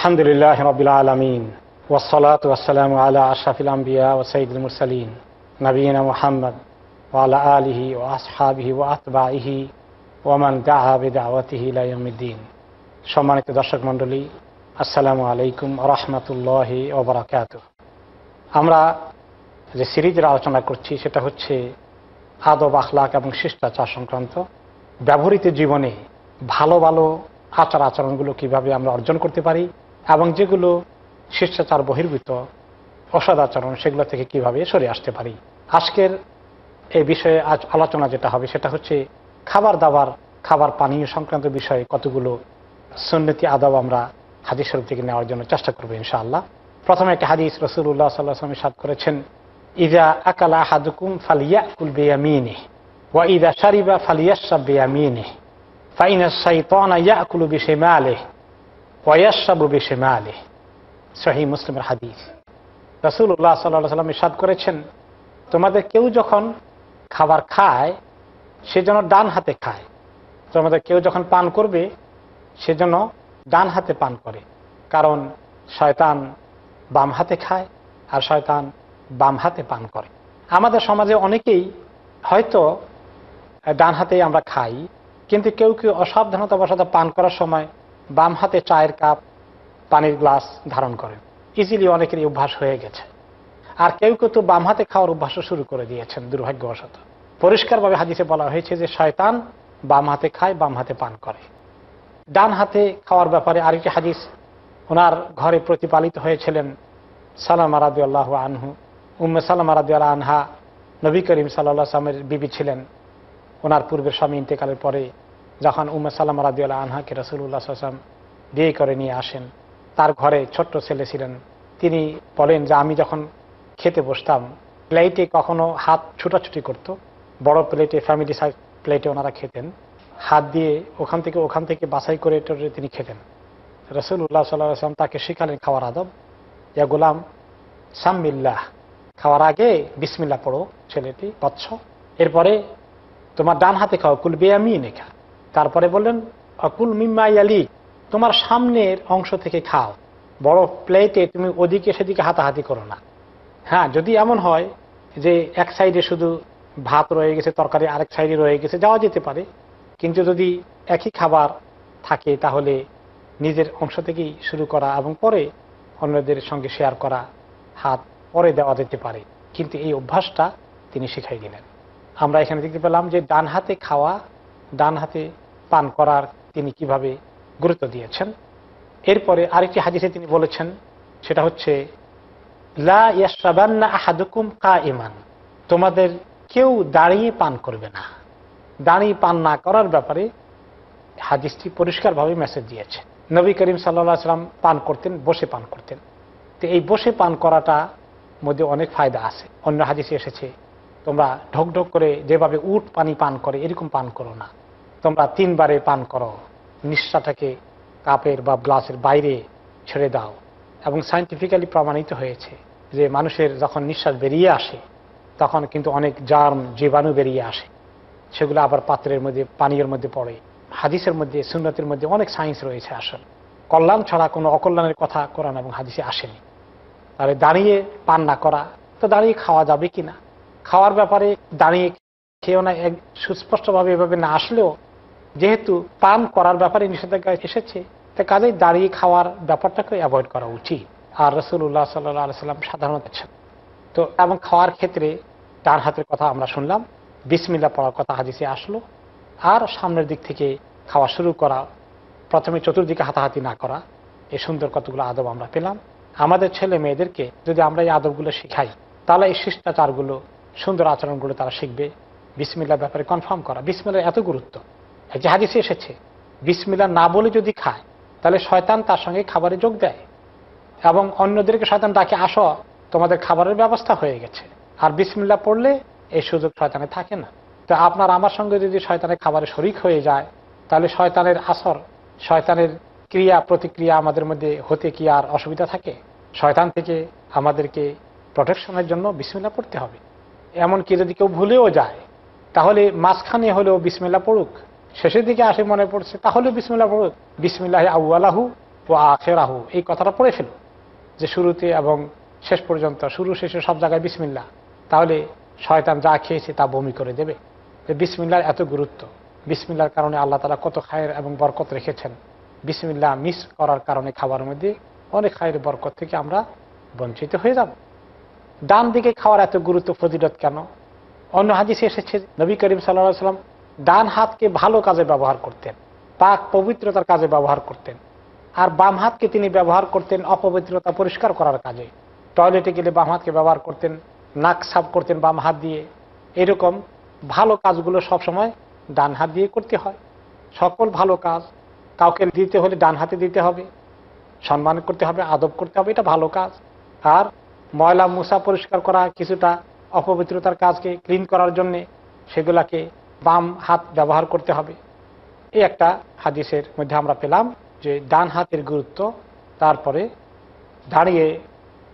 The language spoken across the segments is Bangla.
আলহামদুলিল্লাহ রবিল আলমিন ওসলাত ওসালাম আলা আশাফিল আম্বিয়া ও সঈদুল মুরসালিন নবীনা মোহাম্মদ ওয়ালা আলিহি ও আসহাবিহি ও ইহি ওমান দাহাবিদাওয়াতিহি লাইমুদ্দিন সম্মানিত দর্শক মণ্ডলী আসসালামু আলাইকুম রহমতুল্লাহ ওবরাকাত আমরা যে সিরিজের আলোচনা করছি সেটা হচ্ছে আদব আখলাক এবং শিষ্টাচার সংক্রান্ত ব্যবহৃত জীবনে ভালো ভালো আচার আচরণগুলো কিভাবে আমরা অর্জন করতে পারি এবং যেগুলো শিষ্টাচার বহির্ভূত অসদাচরণ সেগুলো থেকে কিভাবে সরে আসতে পারি আজকের এই বিষয়ে আজ আলোচনা যেটা হবে সেটা হচ্ছে খাবার দাবার খাবার পানীয় সংক্রান্ত বিষয়ে কতগুলো সুন্নতি আদাব আমরা হাদিসর শরীফ থেকে নেওয়ার জন্য চেষ্টা করবো ইনশাআল্লাহ প্রথমে একটা হাদিস রসুল্লাহ সাল্লাহামী সাদ করেছেন ইজা আকালা হাদুকুম ফালিয়া কুল বেয়ামিনে ওয়া ইদা সারিবা ফালিয়া সাব বেয়ামিনে ফাইনা ইয়া কুলু বিশেমা আলেহ মুসলিমের হাদিস রসুল্লাহ সাল্লাহ সাল্লাম ইসাদ করেছেন তোমাদের কেউ যখন খাবার খায় সে যেন ডান হাতে খায় তোমাদের কেউ যখন পান করবে সে যেন ডান হাতে পান করে কারণ শয়তান বাম হাতে খায় আর শয়তান বাম হাতে পান করে আমাদের সমাজে অনেকেই হয়তো ডান হাতেই আমরা খাই কিন্তু কেউ কেউ অসাবধানতাবশত পান করার সময় বাম হাতে চায়ের কাপ পানির গ্লাস ধারণ করেন ইজিলি অনেকেরই অভ্যাস হয়ে গেছে আর কেউ কেউ তো বাম হাতে খাওয়ার অভ্যাসও শুরু করে দিয়েছেন দুর্ভাগ্যবশত পরিষ্কারভাবে হাদিসে বলা হয়েছে যে শয়তান বাম হাতে খায় বাম হাতে পান করে ডান হাতে খাওয়ার ব্যাপারে আরেকটি হাদিস ওনার ঘরে প্রতিপালিত হয়েছিলেন সালাম আরাদুল্লাহ আনহু উম্মে সালাম আরাদুল্লাহ আনহা নবী করিম সাল্লা সালামের বিবি ছিলেন ওনার পূর্বের স্বামী ইন্তেকালের পরে যখন উমা সালাম রাদিউল্লাহ আনহাকে রসুল্লাহ আসলাম বিয়ে করে নিয়ে আসেন তার ঘরে ছোট্ট ছেলে ছিলেন তিনি বলেন যে আমি যখন খেতে বসতাম প্লেটে কখনো হাত ছুটাছুটি করত বড় প্লেটে ফ্যামিলি সাইজ প্লেটে ওনারা খেতেন হাত দিয়ে ওখান থেকে ওখান থেকে বাছাই করে তিনি খেতেন রসুল্লাহ সাল্লাহ আসলাম তাকে শেখালেন খাওয়ার আদব ইয়া গোলাম সাম্মিল্লাহ খাওয়ার আগে বিসমিল্লা পড়ো ছেলেটি বচ্ছ এরপরে তোমার ডান হাতে খাও কুলবে আমি নেখা তারপরে বললেন অকুল মিম্মাই আলি তোমার সামনের অংশ থেকে খাও বড় প্লেটে তুমি ওদিকে সেদিকে হাতাহাতি করো না হ্যাঁ যদি এমন হয় যে এক সাইডে শুধু ভাত রয়ে গেছে তরকারি আরেক সাইডে রয়ে গেছে যাওয়া যেতে পারে কিন্তু যদি একই খাবার থাকে তাহলে নিজের অংশ থেকেই শুরু করা এবং পরে অন্যদের সঙ্গে শেয়ার করা হাত পরে দেওয়া যেতে পারে কিন্তু এই অভ্যাসটা তিনি শিখাই দিলেন আমরা এখানে দেখতে পেলাম যে ডান হাতে খাওয়া ডান হাতে পান করার তিনি কিভাবে গুরুত্ব দিয়েছেন এরপরে আরেকটি হাদিসে তিনি বলেছেন সেটা হচ্ছে লা কা ইমান তোমাদের কেউ দাঁড়িয়ে পান করবে না দাঁড়িয়ে পান না করার ব্যাপারে হাদিসটি পরিষ্কারভাবে মেসেজ দিয়েছে নবী করিম সাল্লা সাল্লাম পান করতেন বসে পান করতেন তো এই বসে পান করাটা মধ্যে অনেক ফায়দা আছে অন্য হাদিসে এসেছে তোমরা ঢোক ঢোক করে যেভাবে উট পানি পান করে এরকম পান করো না তোমরা তিনবারে পান করো নিঃশ্বাসটাকে কাপের বা গ্লাসের বাইরে ছেড়ে দাও এবং সাইন্টিফিক্যালি প্রমাণিত হয়েছে যে মানুষের যখন নিঃশ্বাস বেরিয়ে আসে তখন কিন্তু অনেক জার্ম জীবাণু বেরিয়ে আসে সেগুলো আবার পাত্রের মধ্যে পানীয়ের মধ্যে পড়ে হাদিসের মধ্যে সুন্নতের মধ্যে অনেক সায়েন্স রয়েছে আসলে কল্যাণ ছাড়া কোনো অকল্যাণের কথা করান এবং হাদিসে আসেনি তাহলে দাঁড়িয়ে পান না করা তো দাঁড়িয়ে খাওয়া যাবে কি না খাওয়ার ব্যাপারে দাঁড়িয়ে খেয়েও না এক সুস্পষ্টভাবে এভাবে না আসলেও যেহেতু পান করার ব্যাপারে নিষেধাজ্ঞা এসেছে তা কাজেই দাঁড়িয়ে খাওয়ার ব্যাপারটাকে অ্যাভয়েড করা উচিত আর রসুল্লাহ সাল্লাহ সাল্লাম সাধারণত তো এবং খাওয়ার ক্ষেত্রে ডান হাতের কথা আমরা শুনলাম বিসমিল্লা পড়ার কথা হাজিসে আসলো আর সামনের দিক থেকে খাওয়া শুরু করা প্রথমে চতুর্দিকে হাতাহাতি না করা এই সুন্দর কতগুলো আদব আমরা পেলাম আমাদের ছেলে মেয়েদেরকে যদি আমরা এই আদবগুলো শেখাই তাহলে এই শিষ্টাচারগুলো সুন্দর আচরণগুলো তারা শিখবে বিসমিল্লার ব্যাপারে কনফার্ম করা বিসমিল্লার এত গুরুত্ব যে হাদিসে এসেছে বিসমিল্লা না বলে যদি খায় তাহলে শয়তান তার সঙ্গে খাবারে যোগ দেয় এবং অন্যদেরকে শয়তান ডাকে আস তোমাদের খাবারের ব্যবস্থা হয়ে গেছে আর বিসমিল্লা পড়লে এই সুযোগ শয়তানে থাকে না তো আপনার আমার সঙ্গে যদি শয়তানের খাবারে শরিক হয়ে যায় তাহলে শয়তানের আসর শয়তানের ক্রিয়া প্রতিক্রিয়া আমাদের মধ্যে হতে কি আর অসুবিধা থাকে শয়তান থেকে আমাদেরকে প্রোটেকশনের জন্য বিসমিল্লা পড়তে হবে এমনকি যদি কেউ ভুলেও যায় তাহলে মাঝখানে হলেও বিসমিল্লা পড়ুক শেষের দিকে আসে মনে পড়ছে তাহলে বিসমিল্লা পড়ো বিসমিল্লাহ আউআলাহু ও আখেরাহু এই কথাটা পড়ে ফেলো যে শুরুতে এবং শেষ পর্যন্ত শুরু শেষে সব জায়গায় বিসমিল্লা তাহলে শয়তান যা খেয়েছে তা বমি করে দেবে যে বিসমিল্লার এত গুরুত্ব বিসমিল্লার কারণে আল্লাহ তালা কত খায়ের এবং বরকত রেখেছেন বিসমিল্লা মিস করার কারণে খাবার মধ্যে অনেক খায়ের বরকত থেকে আমরা বঞ্চিত হয়ে যাব ডান দিকে খাওয়ার এত গুরুত্ব ফজিলত কেন অন্য হাদিসে এসেছে নবী করিম সাল্লাহ সাল্লাম ডান হাতকে ভালো কাজে ব্যবহার করতেন পাক পবিত্রতার কাজে ব্যবহার করতেন আর বাম হাতকে তিনি ব্যবহার করতেন অপবিত্রতা পরিষ্কার করার কাজে টয়লেটে গেলে বাম হাতকে ব্যবহার করতেন নাক সাফ করতেন বাম হাত দিয়ে এরকম ভালো কাজগুলো সবসময় ডান হাত দিয়ে করতে হয় সকল ভালো কাজ কাউকে দিতে হলে ডান হাতে দিতে হবে সম্মান করতে হবে আদব করতে হবে এটা ভালো কাজ আর ময়লা মুসা পরিষ্কার করা কিছুটা অপবিত্রতার কাজকে ক্লিন করার জন্যে সেগুলাকে বাম হাত ব্যবহার করতে হবে এই একটা হাদিসের মধ্যে আমরা পেলাম যে ডান হাতের গুরুত্ব তারপরে দাঁড়িয়ে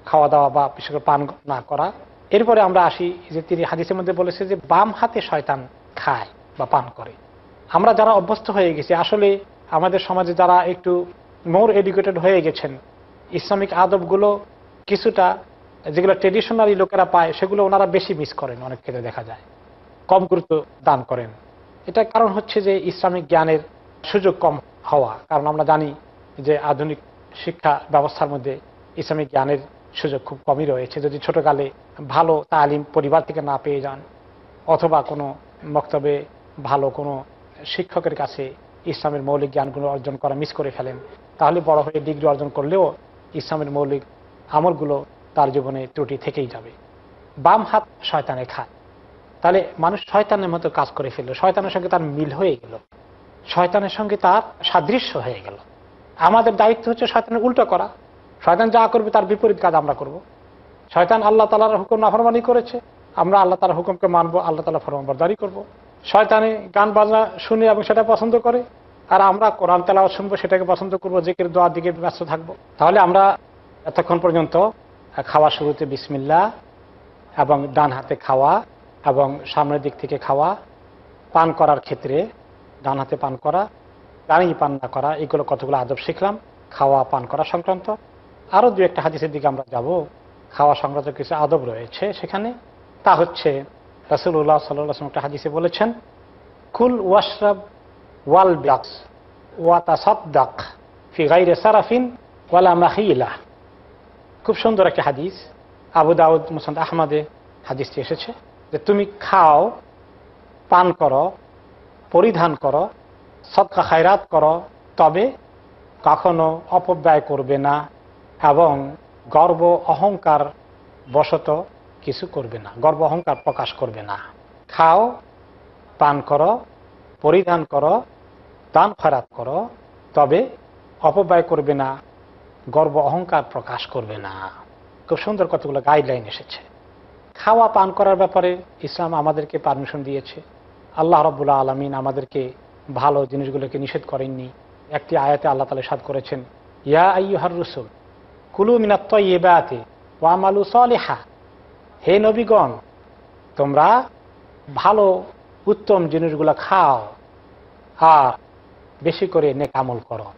খাওয়া দাওয়া বা বিশেষ করে পান না করা এরপরে আমরা আসি যে তিনি হাদিসের মধ্যে বলেছে যে বাম হাতে শয়তান খায় বা পান করে আমরা যারা অভ্যস্ত হয়ে গেছি আসলে আমাদের সমাজে যারা একটু মোর এডুকেটেড হয়ে গেছেন ইসলামিক আদবগুলো কিছুটা যেগুলো ট্রেডিশনালি লোকেরা পায় সেগুলো ওনারা বেশি মিস করেন অনেক ক্ষেত্রে দেখা যায় কম গুরুত্ব দান করেন এটা কারণ হচ্ছে যে ইসলামিক জ্ঞানের সুযোগ কম হওয়া কারণ আমরা জানি যে আধুনিক শিক্ষা ব্যবস্থার মধ্যে ইসলামিক জ্ঞানের সুযোগ খুব কমই রয়েছে যদি ছোটকালে ভালো তালিম পরিবার থেকে না পেয়ে যান অথবা কোনো বক্তব্যে ভালো কোনো শিক্ষকের কাছে ইসলামের মৌলিক জ্ঞানগুলো অর্জন করা মিস করে ফেলেন তাহলে বড় হয়ে ডিগ্রি অর্জন করলেও ইসলামের মৌলিক আমলগুলো তার জীবনে ত্রুটি থেকেই যাবে বাম হাত শয়তানে খায় তাহলে মানুষ শয়তানের মতো কাজ করে ফেললো শয়তানের সঙ্গে তার মিল হয়ে গেল শয়তানের সঙ্গে তার সাদৃশ্য হয়ে গেল আমাদের দায়িত্ব হচ্ছে শয়তানের উল্টো করা শয়তান যা করবে তার বিপরীত কাজ আমরা করব। শয়তান আল্লাহ তালার হুকুম নাফরমানি করেছে আমরা আল্লাহ তালার হুকুমকে মানবো আল্লাহ তালা ফরমাবরদারি করব। শয়তানে গান বাজনা শুনে এবং সেটা পছন্দ করে আর আমরা কোরআন তালাও শুনবো সেটাকে পছন্দ করবো যে কেউ দোয়ার দিকে ব্যস্ত থাকবো তাহলে আমরা এতক্ষণ পর্যন্ত খাওয়া শুরুতে বিসমিল্লা এবং ডান হাতে খাওয়া এবং সামনের দিক থেকে খাওয়া পান করার ক্ষেত্রে ডান হাতে পান করা দাঁড়িয়ে পান না করা এগুলো কতগুলো আদব শিখলাম খাওয়া পান করা সংক্রান্ত আরও দু একটা হাদিসের দিকে আমরা যাব খাওয়া সংক্রান্ত কিছু আদব রয়েছে সেখানে তা হচ্ছে রাসুল্লাহ সাল্লাম একটা হাদিসে বলেছেন কুল ওয়াশরাব ওয়াল ব্লাক্স ওয়াতা সদ্দাক ফিগাইরে সারাফিন ওয়ালা মাহিলা খুব সুন্দর একটা হাদিস আবু দাউদ মুসাদ আহমদে হাদিসটি এসেছে যে তুমি খাও পান করো পরিধান করো সৎকা খায়রাত করো তবে কখনো অপব্যয় করবে না এবং গর্ব অহংকার বশত কিছু করবে না গর্ব অহংকার প্রকাশ করবে না খাও পান করো পরিধান কর দান খরাত করো তবে অপব্যয় করবে না গর্ব অহংকার প্রকাশ করবে না খুব সুন্দর কতগুলো গাইডলাইন এসেছে খাওয়া পান করার ব্যাপারে ইসলাম আমাদেরকে পারমিশন দিয়েছে আল্লাহ রব্বুল্লা আলমিন আমাদেরকে ভালো জিনিসগুলোকে নিষেধ করেননি একটি আয়াতে আল্লাহ তালে সাদ করেছেন ইয়া আইহার রুসুল কুলু মিনাত্তয়েবাতে ওয়ামালু সলেহা হে নবীগণ তোমরা ভালো উত্তম জিনিসগুলো খাও আর বেশি করে নেক আমল করো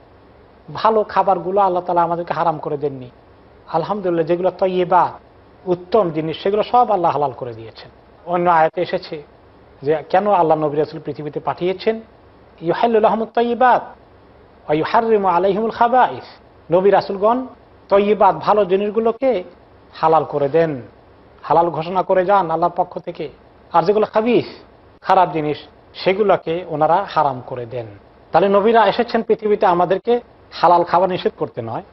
ভালো খাবারগুলো আল্লাহ তালা আমাদেরকে হারাম করে দেননি আলহামদুলিল্লাহ যেগুলো তৈবাত উত্তম জিনিস সেগুলো সব আল্লাহ হালাল করে দিয়েছেন অন্য আয়তে এসেছে যে কেন আল্লাহ নবী রাসুল পৃথিবীতে পাঠিয়েছেন ইহাল্লুল আহমদ তৈবাদ ইহারিম আলহিমুল খাবাইস নবী রাসুলগণ তৈবাদ ভালো জিনিসগুলোকে হালাল করে দেন হালাল ঘোষণা করে যান আল্লাহর পক্ষ থেকে আর যেগুলো খাবিস খারাপ জিনিস সেগুলোকে ওনারা হারাম করে দেন তাহলে নবীরা এসেছেন পৃথিবীতে আমাদেরকে হালাল খাবার নিষেধ করতে নয়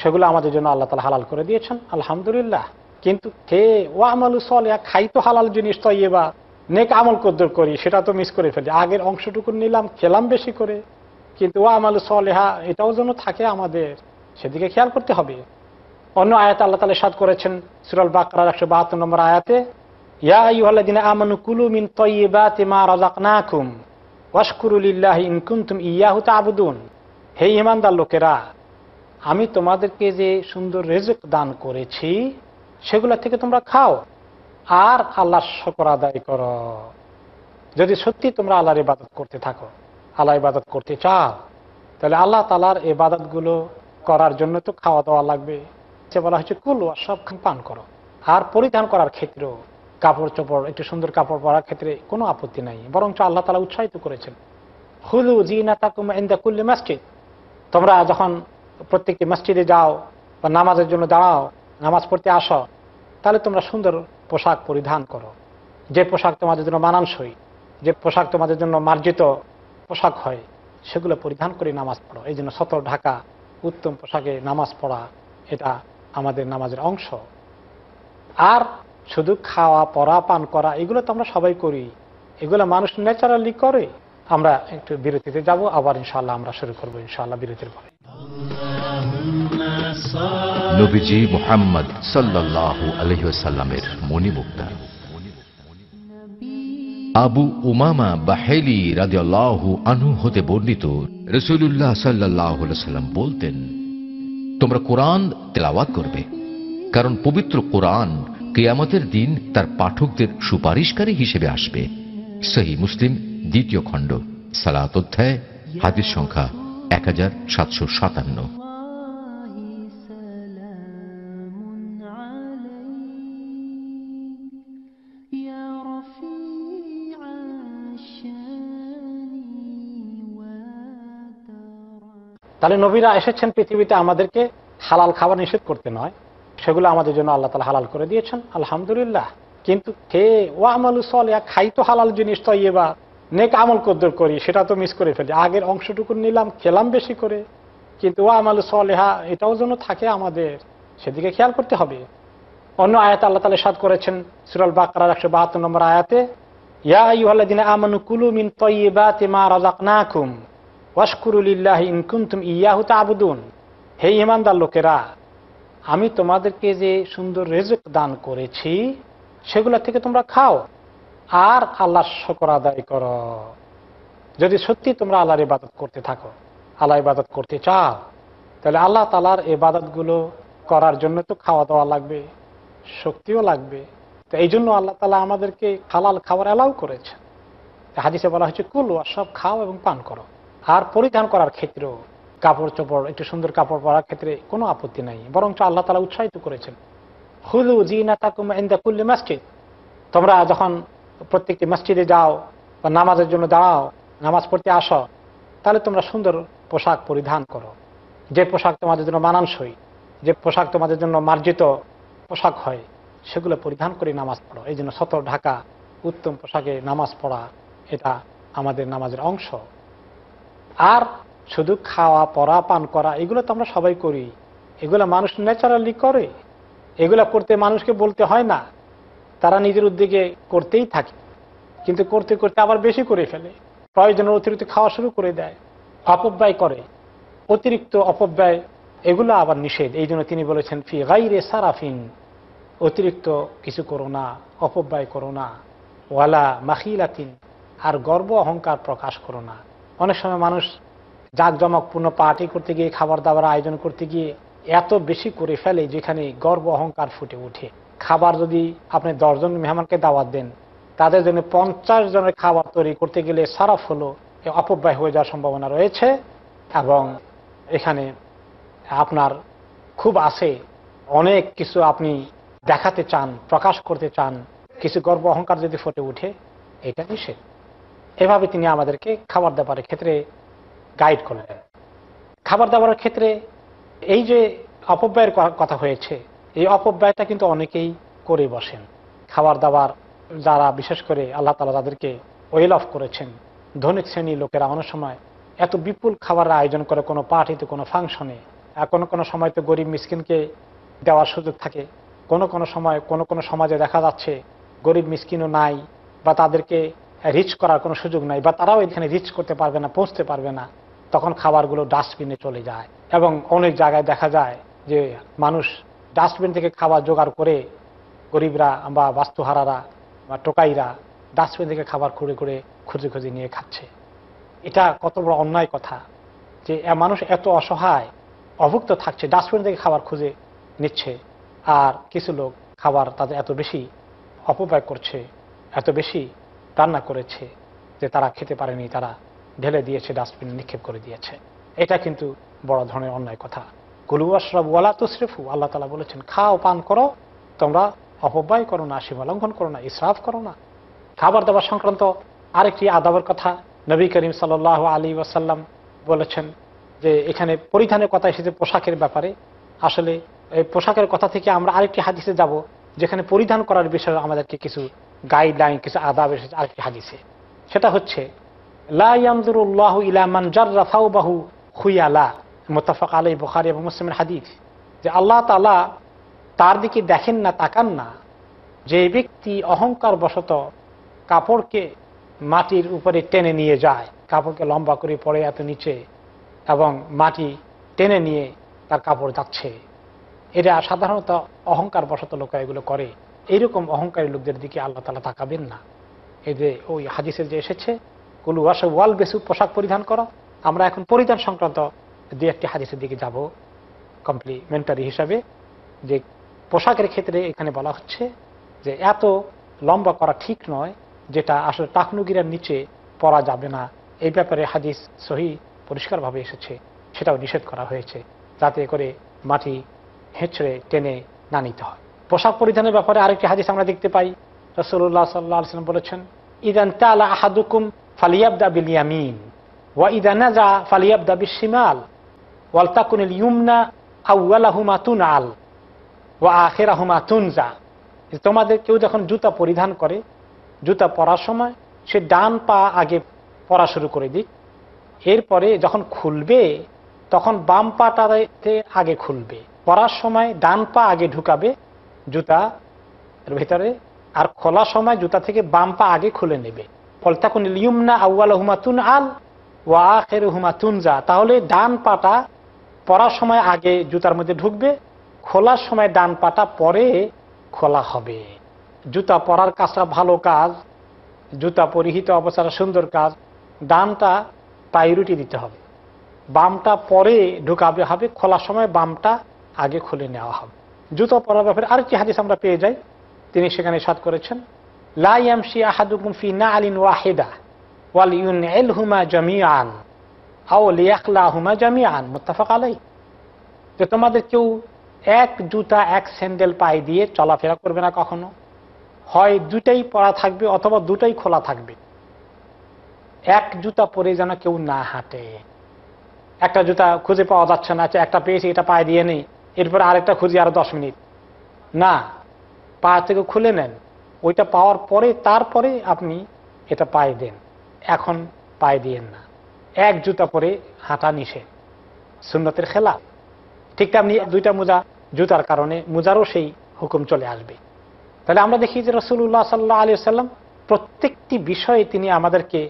সেগুলো আমাদের জন্য আল্লাহ তালা হালাল করে দিয়েছেন আলহামদুলিল্লাহ কিন্তু খে ও আমল সলিয়া খাই তো হালাল জিনিস তো এবার ইয়ে নেক আমল কদ্দর করি সেটা তো মিস করে ফেলি আগের অংশটুকু নিলাম খেলাম বেশি করে কিন্তু ও আমল সলেহা এটাও যেন থাকে আমাদের সেদিকে খেয়াল করতে হবে অন্য আয়াত আল্লাহ তালে সাদ করেছেন সুরাল বাকরার একশো বাহাত্তর নম্বর আয়াতে হে লোকেরা আমি তোমাদেরকে যে সুন্দর রেজক দান করেছি সেগুলো থেকে তোমরা খাও আর আল্লাহ শকর আদায় করো যদি সত্যি তোমরা আল্লাহর ইবাদত করতে থাকো আল্লাহ ইবাদত করতে চাও তাহলে আল্লাহ তালার গুলো করার জন্য তো খাওয়া দাওয়া লাগবে সে বলা হচ্ছে ও সব পান করো আর পরিধান করার ক্ষেত্রেও কাপড় চোপড় একটু সুন্দর কাপড় পরার ক্ষেত্রে কোনো আপত্তি নাই বরঞ্চ আল্লাহ তালা উৎসাহিত করেছেন হুলু না তাকুম এন্দা কুল্লি মসজিদ তোমরা যখন প্রত্যেকটি মসজিদে যাও বা নামাজের জন্য দাঁড়াও নামাজ পড়তে আসো তাহলে তোমরা সুন্দর পোশাক পরিধান করো যে পোশাক তোমাদের জন্য মানানসই যে পোশাক তোমাদের জন্য মার্জিত পোশাক হয় সেগুলো পরিধান করে নামাজ পড়ো এই জন্য সতর ঢাকা উত্তম পোশাকে নামাজ পড়া এটা আমাদের নামাজের অংশ আর শুধু খাওয়া পড়া পান করা এগুলো তো আমরা সবাই করি এগুলো মানুষ ন্যাচারালি করে আমরা একটু বিরতিতে যাব আবার ইনশাল্লাহ আমরা শুরু করবো ইনশাল্লাহ বিরতির পরে নবীজি মোহাম্মদ সাল্লাহ আলহ্লামের মণিমুক্তা আবু উমামা বা হেলি রাজিয়াল্লাহু হতে বর্ণিত রসুল্লাহ সাল্লাহ বলতেন তোমরা কোরআন তেলাওয়াত করবে কারণ পবিত্র কোরআন কেয়ামতের দিন তার পাঠকদের সুপারিশকারী হিসেবে আসবে সহি মুসলিম দ্বিতীয় খণ্ড সালাত অধ্যায় হাদিস সংখ্যা এক হাজার সাতশো সাতান্ন তাহলে নবীরা এসেছেন পৃথিবীতে আমাদেরকে হালাল খাবার নিষেধ করতে নয় সেগুলো আমাদের জন্য আল্লাহ তালা হালাল করে দিয়েছেন আলহামদুলিল্লাহ কিন্তু খে ও আমল ইয়া খাই তো হালাল জিনিস তো ইয়ে বা নেক আমল কদ্দর করি সেটা তো মিস করে ফেলি আগের অংশটুকু নিলাম খেলাম বেশি করে কিন্তু ও আমল ইহা এটাও যেন থাকে আমাদের সেদিকে খেয়াল করতে হবে অন্য আয়াত আল্লাহ তালা সাদ করেছেন সুরাল বাকরার একশো বাহাত্তর নম্বর আয়াতে ইয়া ইহল্লা দিনে আমানু কুলু মিন বা তেমা রাজাক না ওয়াশকুরুলিল্লাহ ইনকুমতুম ইয়াহু তাবুদুন হে ইমানদার লোকেরা আমি তোমাদেরকে যে সুন্দর রেজেক দান করেছি সেগুলো থেকে তোমরা খাও আর আল্লাহ শকর আদায় করো যদি সত্যি তোমরা আল্লাহর ইবাদত করতে থাকো আল্লাহ ইবাদত করতে চাও তাহলে আল্লাহ তালার ইবাদতগুলো করার জন্য তো খাওয়া দাওয়া লাগবে শক্তিও লাগবে তো এই জন্য আল্লাহ তালা আমাদেরকে খালাল খাবার অ্যালাউ করেছে হাদিসে বলা হচ্ছে কুল সব খাও এবং পান করো আর পরিধান করার ক্ষেত্রেও কাপড় চোপড় একটু সুন্দর কাপড় পরার ক্ষেত্রে কোনো আপত্তি নাই বরং আল্লাহ তালা উৎসাহিত করেছেন হুলু না তাকুম ইন্দা কুল্লি মসজিদ তোমরা যখন প্রত্যেকটি মসজিদে যাও বা নামাজের জন্য দাঁড়াও নামাজ পড়তে আসো তাহলে তোমরা সুন্দর পোশাক পরিধান করো যে পোশাক তোমাদের জন্য মানানসই যে পোশাক তোমাদের জন্য মার্জিত পোশাক হয় সেগুলো পরিধান করে নামাজ পড়ো এই জন্য সতর ঢাকা উত্তম পোশাকে নামাজ পড়া এটা আমাদের নামাজের অংশ আর শুধু খাওয়া পরা পান করা এগুলো তো আমরা সবাই করি এগুলো মানুষ ন্যাচারালি করে এগুলা করতে মানুষকে বলতে হয় না তারা নিজের উদ্যোগে করতেই থাকে কিন্তু করতে করতে আবার বেশি করে ফেলে প্রয়োজনের অতিরিক্ত খাওয়া শুরু করে দেয় অপব্যয় করে অতিরিক্ত অপব্যয় এগুলো আবার নিষেধ এই জন্য তিনি বলেছেন ফি গাইরে সারাফিন অতিরিক্ত কিছু করো না অপব্যয় করো না ওয়ালা মাখিলাতিন আর গর্ব অহংকার প্রকাশ করো না অনেক সময় মানুষ পূর্ণ পার্টি করতে গিয়ে খাবার দাবার আয়োজন করতে গিয়ে এত বেশি করে ফেলে যেখানে গর্ব অহংকার ফুটে ওঠে খাবার যদি আপনি দশজন মেহমানকে দাওয়াত দেন তাদের জন্য পঞ্চাশ জনের খাবার তৈরি করতে গেলে সারাফ হলো অপব্যয় হয়ে যাওয়ার সম্ভাবনা রয়েছে এবং এখানে আপনার খুব আছে অনেক কিছু আপনি দেখাতে চান প্রকাশ করতে চান কিছু গর্ব অহংকার যদি ফুটে উঠে এটা নিষেধ এভাবে তিনি আমাদেরকে খাবার দাবারের ক্ষেত্রে গাইড করলেন খাবার দাবারের ক্ষেত্রে এই যে অপব্যয়ের কথা হয়েছে এই অপব্যয়টা কিন্তু অনেকেই করে বসেন খাবার দাবার যারা বিশেষ করে আল্লাহ তালা তাদেরকে ওয়েল অফ করেছেন ধনিক শ্রেণীর লোকেরা অনেক সময় এত বিপুল খাবারের আয়োজন করে কোনো পার্টিতে কোনো ফাংশনে কোনো কোনো সময় তো গরিব মিসকিনকে দেওয়ার সুযোগ থাকে কোনো কোনো সময় কোনো কোনো সমাজে দেখা যাচ্ছে গরিব মিসকিনও নাই বা তাদেরকে রিচ করার কোনো সুযোগ নাই বা তারাও এখানে রিচ করতে পারবে না পৌঁছতে পারবে না তখন খাবারগুলো ডাস্টবিনে চলে যায় এবং অনেক জায়গায় দেখা যায় যে মানুষ ডাস্টবিন থেকে খাবার জোগাড় করে গরিবরা বা বাস্তুহারারা বা টোকাইরা ডাস্টবিন থেকে খাবার খুঁড়ে করে খুঁজে খুঁজে নিয়ে খাচ্ছে এটা কত বড় অন্যায় কথা যে মানুষ এত অসহায় অভুক্ত থাকছে ডাস্টবিন থেকে খাবার খুঁজে নিচ্ছে আর কিছু লোক খাবার তাদের এত বেশি অপব্যয় করছে এত বেশি কান্না করেছে যে তারা খেতে পারেনি তারা ঢেলে দিয়েছে ডাস্টবিন নিক্ষেপ করে দিয়েছে এটা কিন্তু বড় ধরনের অন্যায় কথা গুলু আশরাব ওয়ালা তুসরিফু আল্লাহ তালা বলেছেন খাও পান করো তোমরা অপব্যয় করো না সীমা লঙ্ঘন করো না ইসরাফ করো না খাবার দাবার সংক্রান্ত আরেকটি আদাবের কথা নবী করিম সাল আলী ওয়াসাল্লাম বলেছেন যে এখানে পরিধানের কথা এসেছে পোশাকের ব্যাপারে আসলে এই পোশাকের কথা থেকে আমরা আরেকটি হাদিসে যাব যেখানে পরিধান করার বিষয়ে আমাদেরকে কিছু গাইডলাইন কিছু আদাব এসেছে আরেকটি হাদিসে সেটা হচ্ছে লাইয়ামদুরুল্লাহ ইলামান জার্রাফাউ বাহু খুইয়ালা মোতাফাক আলাই বুখারি এবং মুসলিমের হাদিস যে আল্লাহ তালা তার দিকে দেখেন না তাকান না যে ব্যক্তি অহংকার বশত কাপড়কে মাটির উপরে টেনে নিয়ে যায় কাপড়কে লম্বা করে পড়ে এত নিচে এবং মাটি টেনে নিয়ে তার কাপড় যাচ্ছে এটা সাধারণত অহংকার বশত লোকেরা এগুলো করে এইরকম অহংকারী লোকদের দিকে আল্লাহ তালা তাকাবেন না এই যে ওই হাদিসের যে এসেছে কুলু আসে ওয়াল বেসু পোশাক পরিধান করো আমরা এখন পরিধান সংক্রান্ত দু একটি হাদিসের দিকে যাব কমপ্লিমেন্টারি হিসাবে যে পোশাকের ক্ষেত্রে এখানে বলা হচ্ছে যে এত লম্বা করা ঠিক নয় যেটা আসলে টাকনুগিরার নিচে পরা যাবে না এই ব্যাপারে হাদিস সহি পরিষ্কারভাবে এসেছে সেটাও নিষেধ করা হয়েছে যাতে করে মাটি হেঁচড়ে টেনে না নিতে হয় পোশাক পরিধানের ব্যাপারে আরেকটি হাদিস আমরা দেখতে পাই রসুল্লাহ সাল্লাহ বলেছেন ইদান তালা আহাদুকুম ফালিয়াব দা বিলিয়ামিন ওয়া ইদানাজা ফালিয়াবদা বিল শিমাল ওয়ালতাকুনিল ইউমনা আউ্লাহুমা তুন আল ওয়া আখেরাহুমা যা তোমাদের কেউ যখন জুতা পরিধান করে জুতা পরার সময় সে ডান পা আগে পরা শুরু করে দিক এরপরে যখন খুলবে তখন বাম পাটাতে আগে খুলবে পরার সময় ডান পা আগে ঢুকাবে জুতা এর আর খোলা সময় জুতা থেকে বাম পা আগে খুলে নেবে তখন লিউমনা হুমা তুন আল হুমা তুন যা তাহলে ডান পাটা পরার সময় আগে জুতার মধ্যে ঢুকবে খোলার সময় ডান পাটা পরে খোলা হবে জুতা পরার কাজটা ভালো কাজ জুতা পরিহিত অবস্থার সুন্দর কাজ ডানটা প্রায়োরিটি দিতে হবে বামটা পরে ঢুকাবে হবে খোলার সময় বামটা আগে খুলে নেওয়া হবে জুতো পরার ব্যাপারে কি হাদিস আমরা পেয়ে যাই তিনি সেখানে সাত করেছেন লাইয়ামশি আহাদুকুম না আলিন ওয়াহেদা ওয়াল ইউন এল হুমা জামিয়ান হুমা জামিয়ান মুত্তাফাক আলাই যে তোমাদের কেউ এক জুতা এক স্যান্ডেল পায়ে দিয়ে চলাফেরা করবে না কখনো হয় দুটাই পরা থাকবে অথবা দুটাই খোলা থাকবে এক জুতা পরে যেন কেউ না হাঁটে একটা জুতা খুঁজে পাওয়া যাচ্ছে না আচ্ছা, একটা পেয়েছি এটা পায়ে দিয়ে নেই এরপর আরেকটা খুঁজি আরো দশ মিনিট না পা থেকে খুলে নেন ওইটা পাওয়ার পরে তারপরে আপনি এটা পায়ে দেন এখন পায়ে দিয়েন না এক জুতা পরে হাঁটা নিষে সুন্নতের খেলা ঠিক তেমনি দুইটা মোজা জুতার কারণে মোজারও সেই হুকুম চলে আসবে তাহলে আমরা দেখি যে রসুল্লাহ সাল্লাহ আলি সাল্লাম প্রত্যেকটি বিষয়ে তিনি আমাদেরকে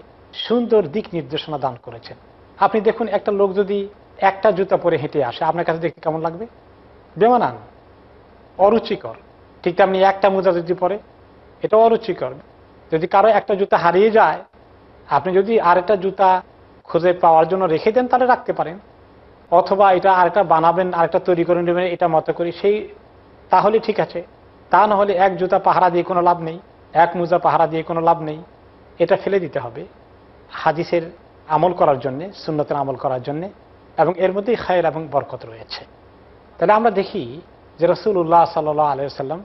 সুন্দর দিক নির্দেশনা দান করেছেন আপনি দেখুন একটা লোক যদি একটা জুতা পরে হেঁটে আসে আপনার কাছে দেখতে কেমন লাগবে বেমানান অরুচিকর ঠিক তেমনি একটা মোজা যদি পরে এটাও অরুচিকর যদি কারো একটা জুতা হারিয়ে যায় আপনি যদি আরেকটা জুতা খুঁজে পাওয়ার জন্য রেখে দেন তাহলে রাখতে পারেন অথবা এটা আরেকটা বানাবেন আরেকটা তৈরি করে নেবেন এটা মতো করি সেই তাহলে ঠিক আছে তা নাহলে এক জুতা পাহারা দিয়ে কোনো লাভ নেই এক মোজা পাহারা দিয়ে কোনো লাভ নেই এটা ফেলে দিতে হবে হাদিসের আমল করার জন্যে সুন্নতের আমল করার জন্যে এবং এর মধ্যেই খায়ের এবং বরকত রয়েছে তাহলে আমরা দেখি যে রসুল্লাহ সাল্লাহ আলিয়াল্লাম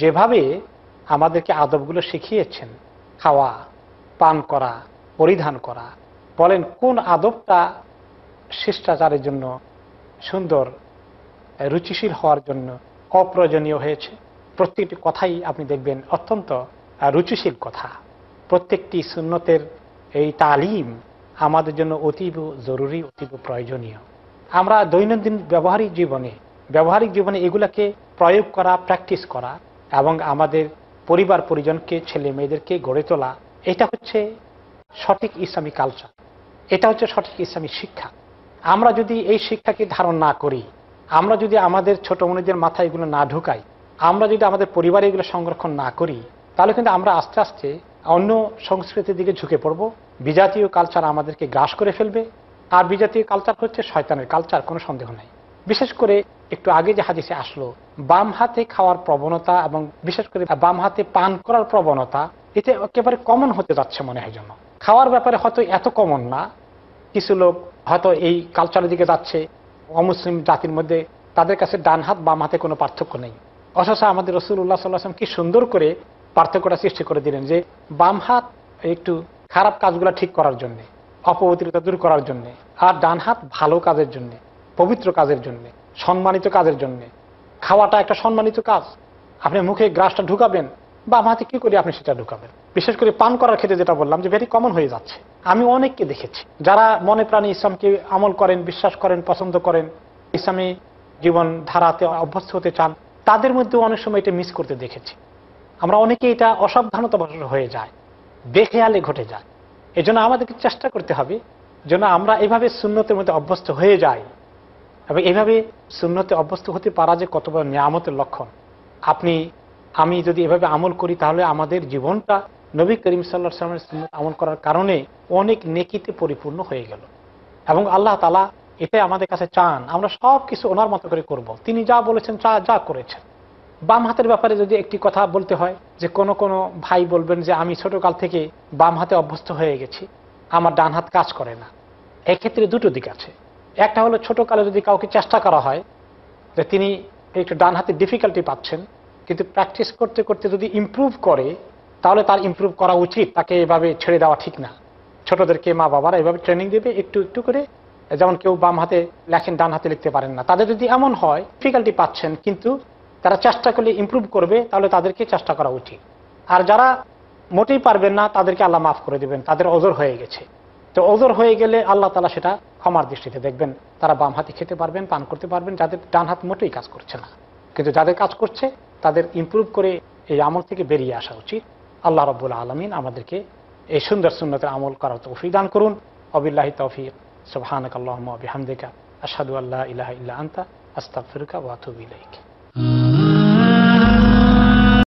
যেভাবে আমাদেরকে আদবগুলো শিখিয়েছেন খাওয়া পান করা পরিধান করা বলেন কোন আদবটা শিষ্টাচারের জন্য সুন্দর রুচিশীল হওয়ার জন্য অপ্রয়োজনীয় হয়েছে প্রত্যেকটি কথাই আপনি দেখবেন অত্যন্ত রুচিশীল কথা প্রত্যেকটি সুন্নতের এই তালিম আমাদের জন্য অতীব জরুরি অতীব প্রয়োজনীয় আমরা দৈনন্দিন ব্যবহারিক জীবনে ব্যবহারিক জীবনে এগুলাকে প্রয়োগ করা প্র্যাকটিস করা এবং আমাদের পরিবার পরিজনকে ছেলে মেয়েদেরকে গড়ে তোলা এটা হচ্ছে সঠিক ইসলামী কালচার এটা হচ্ছে সঠিক ইসলামী শিক্ষা আমরা যদি এই শিক্ষাকে ধারণ না করি আমরা যদি আমাদের ছোট মনিদের মাথায় এগুলো না ঢুকাই আমরা যদি আমাদের পরিবারে এগুলো সংরক্ষণ না করি তাহলে কিন্তু আমরা আস্তে আস্তে অন্য সংস্কৃতির দিকে ঝুঁকে পড়ব বিজাতীয় কালচার আমাদেরকে গ্রাস করে ফেলবে আরবি জাতীয় কালচার হচ্ছে শয়তানের কালচার কোনো সন্দেহ নাই বিশেষ করে একটু আগে যে হাদিসে আসলো বাম হাতে খাওয়ার প্রবণতা এবং বিশেষ করে বাম হাতে পান করার প্রবণতা এতে একেবারে কমন হতে যাচ্ছে মনে হয় জন্য খাওয়ার ব্যাপারে হয়তো এত কমন না কিছু লোক হয়তো এই কালচারের দিকে যাচ্ছে অমুসলিম জাতির মধ্যে তাদের কাছে ডান হাত বাম হাতে কোনো পার্থক্য নেই অথচ আমাদের রসুল রসুল্লাহ সাল্লাহাম কি সুন্দর করে পার্থক্যটা সৃষ্টি করে দিলেন যে বাম হাত একটু খারাপ কাজগুলো ঠিক করার জন্যে অপবিত্রতা দূর করার জন্য আর ডান হাত ভালো কাজের জন্য পবিত্র কাজের জন্য সম্মানিত কাজের জন্য খাওয়াটা একটা সম্মানিত কাজ আপনি মুখে গ্রাসটা ঢুকাবেন বা হাতে কি করে আপনি সেটা ঢুকাবেন বিশেষ করে পান করার ক্ষেত্রে যেটা বললাম যে ভেরি কমন হয়ে যাচ্ছে আমি অনেককে দেখেছি যারা মনে প্রাণে ইসলামকে আমল করেন বিশ্বাস করেন পছন্দ করেন ইসলামী জীবন ধারাতে অভ্যস্ত হতে চান তাদের মধ্যে অনেক সময় এটা মিস করতে দেখেছি আমরা অনেকে এটা অসাবধানতা হয়ে যায় বেখেয়ালে ঘটে যায় এজন্য আমাদেরকে চেষ্টা করতে হবে যেন আমরা এভাবে শূন্যতের মধ্যে অভ্যস্ত হয়ে যাই এবং এভাবে শূন্যতে অভ্যস্ত হতে পারা যে কত বড় নিয়ামতের লক্ষণ আপনি আমি যদি এভাবে আমল করি তাহলে আমাদের জীবনটা নবী করিম সাল্লা সালামের সুন্নত আমল করার কারণে অনেক নেকিতে পরিপূর্ণ হয়ে গেল এবং আল্লাহ তালা এটাই আমাদের কাছে চান আমরা সব কিছু ওনার মতো করে করব। তিনি যা বলেছেন যা যা করেছেন বাম হাতের ব্যাপারে যদি একটি কথা বলতে হয় যে কোনো কোনো ভাই বলবেন যে আমি ছোটকাল থেকে বাম হাতে অভ্যস্ত হয়ে গেছি আমার ডান হাত কাজ করে না এক্ষেত্রে দুটো দিক আছে একটা হলো ছোটকালে যদি কাউকে চেষ্টা করা হয় যে তিনি একটু ডান হাতে ডিফিকাল্টি পাচ্ছেন কিন্তু প্র্যাকটিস করতে করতে যদি ইম্প্রুভ করে তাহলে তার ইম্প্রুভ করা উচিত তাকে এভাবে ছেড়ে দেওয়া ঠিক না ছোটদেরকে মা বাবারা এভাবে ট্রেনিং দেবে একটু একটু করে যেমন কেউ বাম হাতে লেখেন ডান হাতে লিখতে পারেন না তাদের যদি এমন হয় ডিফিকাল্টি পাচ্ছেন কিন্তু তারা চেষ্টা করলে ইম্প্রুভ করবে তাহলে তাদেরকে চেষ্টা করা উচিত আর যারা মোটেই পারবেন না তাদেরকে আল্লাহ মাফ করে দেবেন তাদের অজর হয়ে গেছে তো অজর হয়ে গেলে আল্লাহ তালা সেটা ক্ষমার দৃষ্টিতে দেখবেন তারা বাম হাতে খেতে পারবেন পান করতে পারবেন যাদের ডান হাত মোটেই কাজ করছে না কিন্তু যাদের কাজ করছে তাদের ইম্প্রুভ করে এই আমল থেকে বেরিয়ে আসা উচিত আল্লাহ রব্বুল আলমিন আমাদেরকে এই সুন্দর সুন্দর আমল করার তৌফিক দান করুন অবিল্লাহি তৌফিক সুবাহানক আল্লাহ বিহামদিকা আসাদু আল্লাহ ইহা ইল্লা আন্তা আস্তাফিরুকা ওয়াতুবিলাইকা